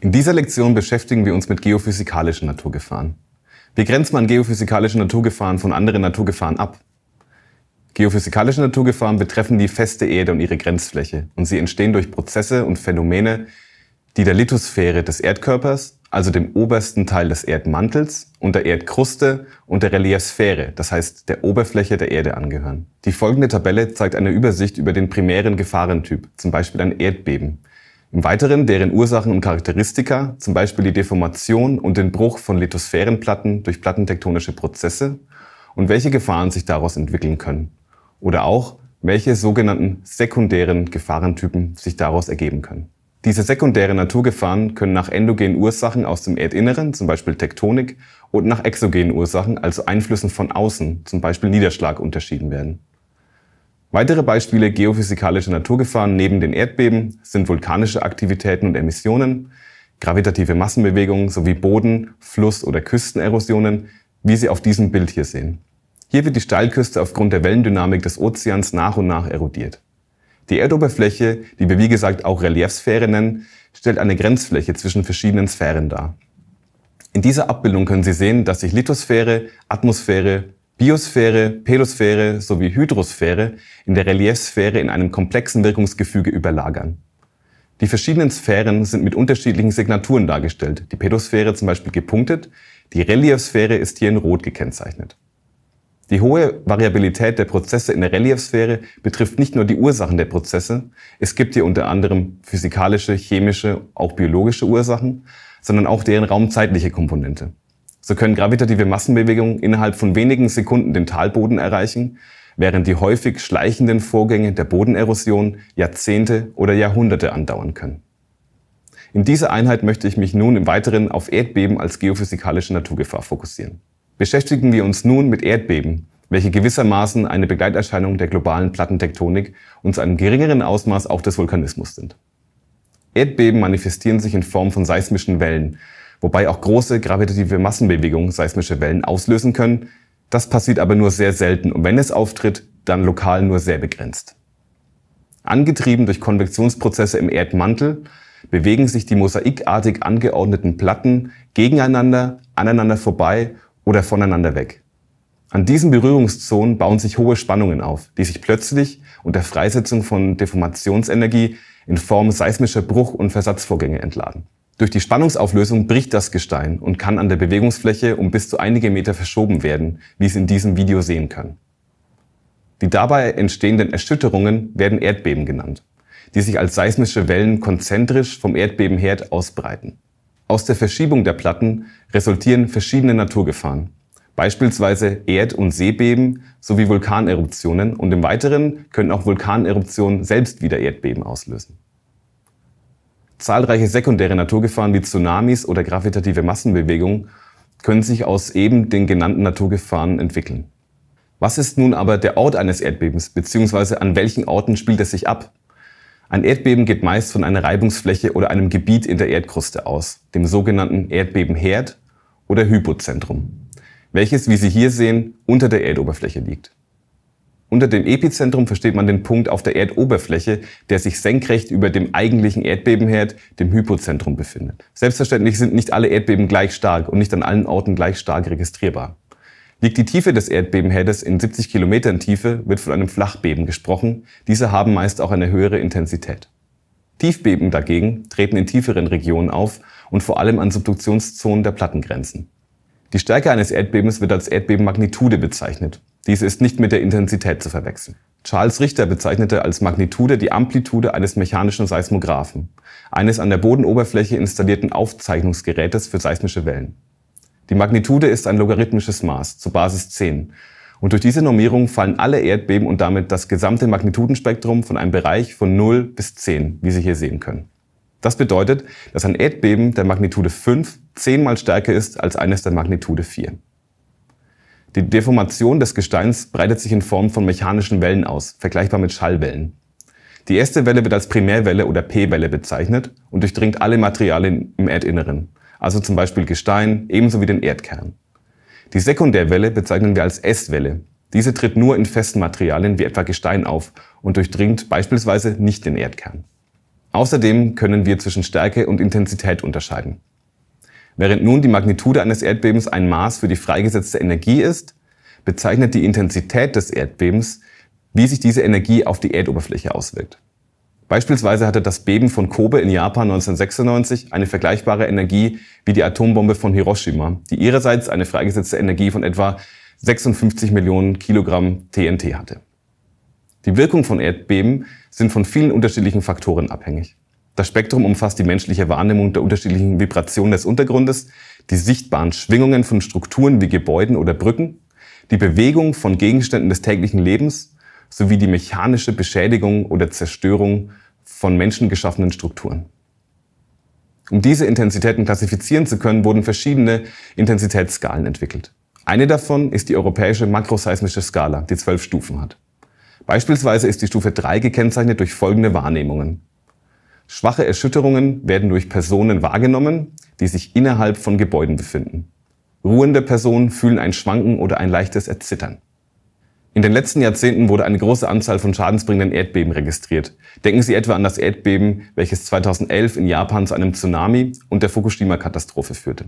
In dieser Lektion beschäftigen wir uns mit geophysikalischen Naturgefahren. Wie grenzt man geophysikalische Naturgefahren von anderen Naturgefahren ab? Geophysikalische Naturgefahren betreffen die feste Erde und ihre Grenzfläche und sie entstehen durch Prozesse und Phänomene, die der Lithosphäre des Erdkörpers, also dem obersten Teil des Erdmantels und der Erdkruste und der Reliefsphäre, das heißt der Oberfläche der Erde angehören. Die folgende Tabelle zeigt eine Übersicht über den primären Gefahrentyp, zum Beispiel ein Erdbeben, im Weiteren deren Ursachen und Charakteristika, zum Beispiel die Deformation und den Bruch von Lithosphärenplatten durch plattentektonische Prozesse und welche Gefahren sich daraus entwickeln können. Oder auch, welche sogenannten sekundären Gefahrentypen sich daraus ergeben können. Diese sekundären Naturgefahren können nach endogenen Ursachen aus dem Erdinneren, zum Beispiel Tektonik, und nach exogenen Ursachen, also Einflüssen von außen, zum Beispiel Niederschlag, unterschieden werden. Weitere Beispiele geophysikalischer Naturgefahren neben den Erdbeben sind vulkanische Aktivitäten und Emissionen, gravitative Massenbewegungen sowie Boden-, Fluss- oder Küstenerosionen, wie Sie auf diesem Bild hier sehen. Hier wird die Steilküste aufgrund der Wellendynamik des Ozeans nach und nach erodiert. Die Erdoberfläche, die wir wie gesagt auch Reliefsphäre nennen, stellt eine Grenzfläche zwischen verschiedenen Sphären dar. In dieser Abbildung können Sie sehen, dass sich Lithosphäre, Atmosphäre, Biosphäre, Pelosphäre sowie Hydrosphäre in der Reliefsphäre in einem komplexen Wirkungsgefüge überlagern. Die verschiedenen Sphären sind mit unterschiedlichen Signaturen dargestellt, die Pedosphäre zum Beispiel gepunktet, die Reliefsphäre ist hier in Rot gekennzeichnet. Die hohe Variabilität der Prozesse in der Reliefsphäre betrifft nicht nur die Ursachen der Prozesse, es gibt hier unter anderem physikalische, chemische, auch biologische Ursachen, sondern auch deren raumzeitliche Komponente. So können gravitative Massenbewegungen innerhalb von wenigen Sekunden den Talboden erreichen, während die häufig schleichenden Vorgänge der Bodenerosion Jahrzehnte oder Jahrhunderte andauern können. In dieser Einheit möchte ich mich nun im Weiteren auf Erdbeben als geophysikalische Naturgefahr fokussieren. Beschäftigen wir uns nun mit Erdbeben, welche gewissermaßen eine Begleiterscheinung der globalen Plattentektonik und zu einem geringeren Ausmaß auch des Vulkanismus sind. Erdbeben manifestieren sich in Form von seismischen Wellen, wobei auch große gravitative Massenbewegungen seismische Wellen auslösen können. Das passiert aber nur sehr selten und wenn es auftritt, dann lokal nur sehr begrenzt. Angetrieben durch Konvektionsprozesse im Erdmantel bewegen sich die mosaikartig angeordneten Platten gegeneinander, aneinander vorbei oder voneinander weg. An diesen Berührungszonen bauen sich hohe Spannungen auf, die sich plötzlich unter Freisetzung von Deformationsenergie in Form seismischer Bruch- und Versatzvorgänge entladen. Durch die Spannungsauflösung bricht das Gestein und kann an der Bewegungsfläche um bis zu einige Meter verschoben werden, wie es in diesem Video sehen kann. Die dabei entstehenden Erschütterungen werden Erdbeben genannt, die sich als seismische Wellen konzentrisch vom Erdbebenherd ausbreiten. Aus der Verschiebung der Platten resultieren verschiedene Naturgefahren, beispielsweise Erd- und Seebeben sowie Vulkaneruptionen und im Weiteren können auch Vulkaneruptionen selbst wieder Erdbeben auslösen. Zahlreiche sekundäre Naturgefahren wie Tsunamis oder gravitative Massenbewegungen können sich aus eben den genannten Naturgefahren entwickeln. Was ist nun aber der Ort eines Erdbebens, beziehungsweise an welchen Orten spielt es sich ab? Ein Erdbeben geht meist von einer Reibungsfläche oder einem Gebiet in der Erdkruste aus, dem sogenannten Erdbebenherd oder Hypozentrum, welches, wie Sie hier sehen, unter der Erdoberfläche liegt. Unter dem Epizentrum versteht man den Punkt auf der Erdoberfläche, der sich senkrecht über dem eigentlichen Erdbebenherd, dem Hypozentrum, befindet. Selbstverständlich sind nicht alle Erdbeben gleich stark und nicht an allen Orten gleich stark registrierbar. Liegt die Tiefe des Erdbebenherdes in 70 Kilometern Tiefe, wird von einem Flachbeben gesprochen. Diese haben meist auch eine höhere Intensität. Tiefbeben dagegen treten in tieferen Regionen auf und vor allem an Subduktionszonen der Plattengrenzen. Die Stärke eines Erdbebens wird als Erdbebenmagnitude bezeichnet. Dies ist nicht mit der Intensität zu verwechseln. Charles Richter bezeichnete als Magnitude die Amplitude eines mechanischen Seismographen, eines an der Bodenoberfläche installierten Aufzeichnungsgerätes für seismische Wellen. Die Magnitude ist ein logarithmisches Maß, zur Basis 10. Und durch diese Normierung fallen alle Erdbeben und damit das gesamte Magnitudenspektrum von einem Bereich von 0 bis 10, wie Sie hier sehen können. Das bedeutet, dass ein Erdbeben der Magnitude 5 zehnmal stärker ist als eines der Magnitude 4. Die Deformation des Gesteins breitet sich in Form von mechanischen Wellen aus, vergleichbar mit Schallwellen. Die erste Welle wird als Primärwelle oder P-Welle bezeichnet und durchdringt alle Materialien im Erdinneren, also zum Beispiel Gestein ebenso wie den Erdkern. Die Sekundärwelle bezeichnen wir als S-Welle. Diese tritt nur in festen Materialien wie etwa Gestein auf und durchdringt beispielsweise nicht den Erdkern. Außerdem können wir zwischen Stärke und Intensität unterscheiden. Während nun die Magnitude eines Erdbebens ein Maß für die freigesetzte Energie ist, bezeichnet die Intensität des Erdbebens, wie sich diese Energie auf die Erdoberfläche auswirkt. Beispielsweise hatte das Beben von Kobe in Japan 1996 eine vergleichbare Energie wie die Atombombe von Hiroshima, die ihrerseits eine freigesetzte Energie von etwa 56 Millionen Kilogramm TNT hatte. Die Wirkung von Erdbeben sind von vielen unterschiedlichen Faktoren abhängig. Das Spektrum umfasst die menschliche Wahrnehmung der unterschiedlichen Vibrationen des Untergrundes, die sichtbaren Schwingungen von Strukturen wie Gebäuden oder Brücken, die Bewegung von Gegenständen des täglichen Lebens sowie die mechanische Beschädigung oder Zerstörung von menschengeschaffenen Strukturen. Um diese Intensitäten klassifizieren zu können, wurden verschiedene Intensitätsskalen entwickelt. Eine davon ist die europäische makroseismische Skala, die zwölf Stufen hat. Beispielsweise ist die Stufe 3 gekennzeichnet durch folgende Wahrnehmungen. Schwache Erschütterungen werden durch Personen wahrgenommen, die sich innerhalb von Gebäuden befinden. Ruhende Personen fühlen ein Schwanken oder ein leichtes Erzittern. In den letzten Jahrzehnten wurde eine große Anzahl von schadensbringenden Erdbeben registriert. Denken Sie etwa an das Erdbeben, welches 2011 in Japan zu einem Tsunami und der Fukushima-Katastrophe führte.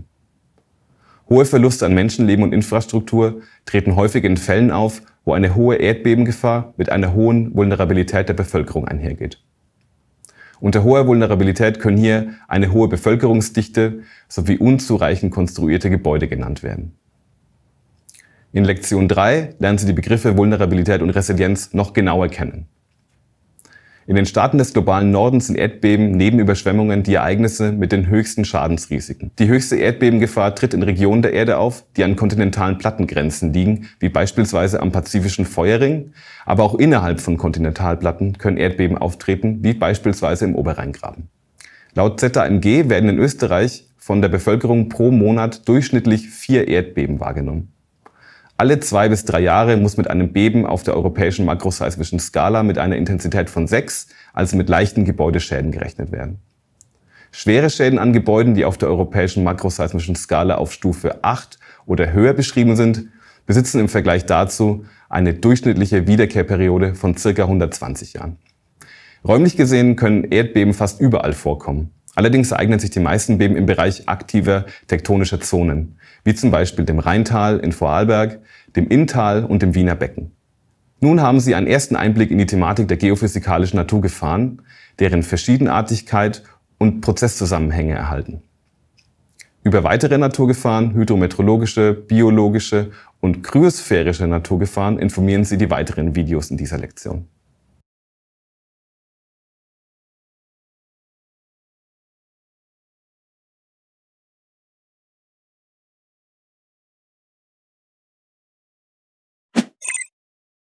Hohe Verluste an Menschenleben und Infrastruktur treten häufig in Fällen auf, wo eine hohe Erdbebengefahr mit einer hohen Vulnerabilität der Bevölkerung einhergeht. Unter hoher Vulnerabilität können hier eine hohe Bevölkerungsdichte sowie unzureichend konstruierte Gebäude genannt werden. In Lektion 3 lernen Sie die Begriffe Vulnerabilität und Resilienz noch genauer kennen. In den Staaten des globalen Nordens sind Erdbeben neben Überschwemmungen die Ereignisse mit den höchsten Schadensrisiken. Die höchste Erdbebengefahr tritt in Regionen der Erde auf, die an kontinentalen Plattengrenzen liegen, wie beispielsweise am pazifischen Feuerring. Aber auch innerhalb von Kontinentalplatten können Erdbeben auftreten, wie beispielsweise im Oberrheingraben. Laut ZAMG werden in Österreich von der Bevölkerung pro Monat durchschnittlich vier Erdbeben wahrgenommen. Alle zwei bis drei Jahre muss mit einem Beben auf der europäischen makroseismischen Skala mit einer Intensität von sechs, also mit leichten Gebäudeschäden, gerechnet werden. Schwere Schäden an Gebäuden, die auf der europäischen makroseismischen Skala auf Stufe 8 oder höher beschrieben sind, besitzen im Vergleich dazu eine durchschnittliche Wiederkehrperiode von circa 120 Jahren. Räumlich gesehen können Erdbeben fast überall vorkommen. Allerdings eignen sich die meisten Beben im Bereich aktiver tektonischer Zonen, wie zum Beispiel dem Rheintal in Vorarlberg, dem Inntal und dem Wiener Becken. Nun haben Sie einen ersten Einblick in die Thematik der geophysikalischen Naturgefahren, deren Verschiedenartigkeit und Prozesszusammenhänge erhalten. Über weitere Naturgefahren, hydrometrologische, biologische und kryosphärische Naturgefahren informieren Sie die weiteren Videos in dieser Lektion.